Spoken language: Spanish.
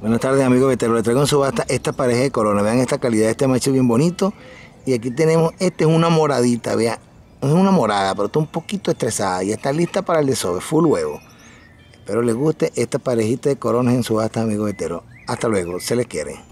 Buenas tardes amigos veteros, les traigo en subasta esta pareja de corona, vean esta calidad, este macho bien bonito. Y aquí tenemos, este es una moradita, vean, es una morada, pero está un poquito estresada, y está lista para el desove, full huevo. Espero les guste esta parejita de coronas en subasta amigos Vetero. Hasta luego, se les quiere.